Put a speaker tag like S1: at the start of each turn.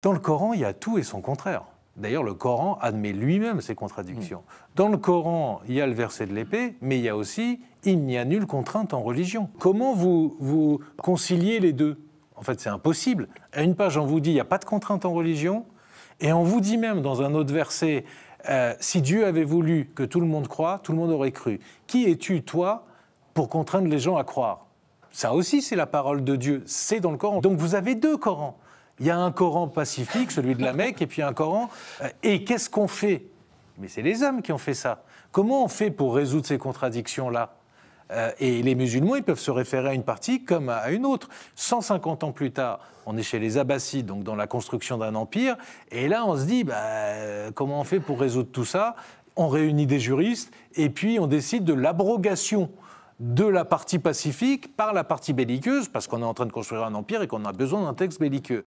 S1: Dans le Coran, il y a tout et son contraire. D'ailleurs, le Coran admet lui-même ses contradictions. Dans le Coran, il y a le verset de l'épée, mais il y a aussi il n'y a nulle contrainte en religion. Comment vous, vous conciliez les deux En fait, c'est impossible. À une page, on vous dit il n'y a pas de contrainte en religion, et on vous dit même dans un autre verset euh, si Dieu avait voulu que tout le monde croit, tout le monde aurait cru. Qui es-tu, toi, pour contraindre les gens à croire Ça aussi, c'est la parole de Dieu. C'est dans le Coran. Donc vous avez deux Corans. Il y a un Coran pacifique, celui de la Mecque, et puis un Coran. Euh, et qu'est-ce qu'on fait Mais c'est les hommes qui ont fait ça. Comment on fait pour résoudre ces contradictions-là euh, et les musulmans, ils peuvent se référer à une partie comme à une autre. 150 ans plus tard, on est chez les Abbassides, donc dans la construction d'un empire, et là on se dit, bah, euh, comment on fait pour résoudre tout ça On réunit des juristes, et puis on décide de l'abrogation de la partie pacifique par la partie belliqueuse, parce qu'on est en train de construire un empire et qu'on a besoin d'un texte belliqueux.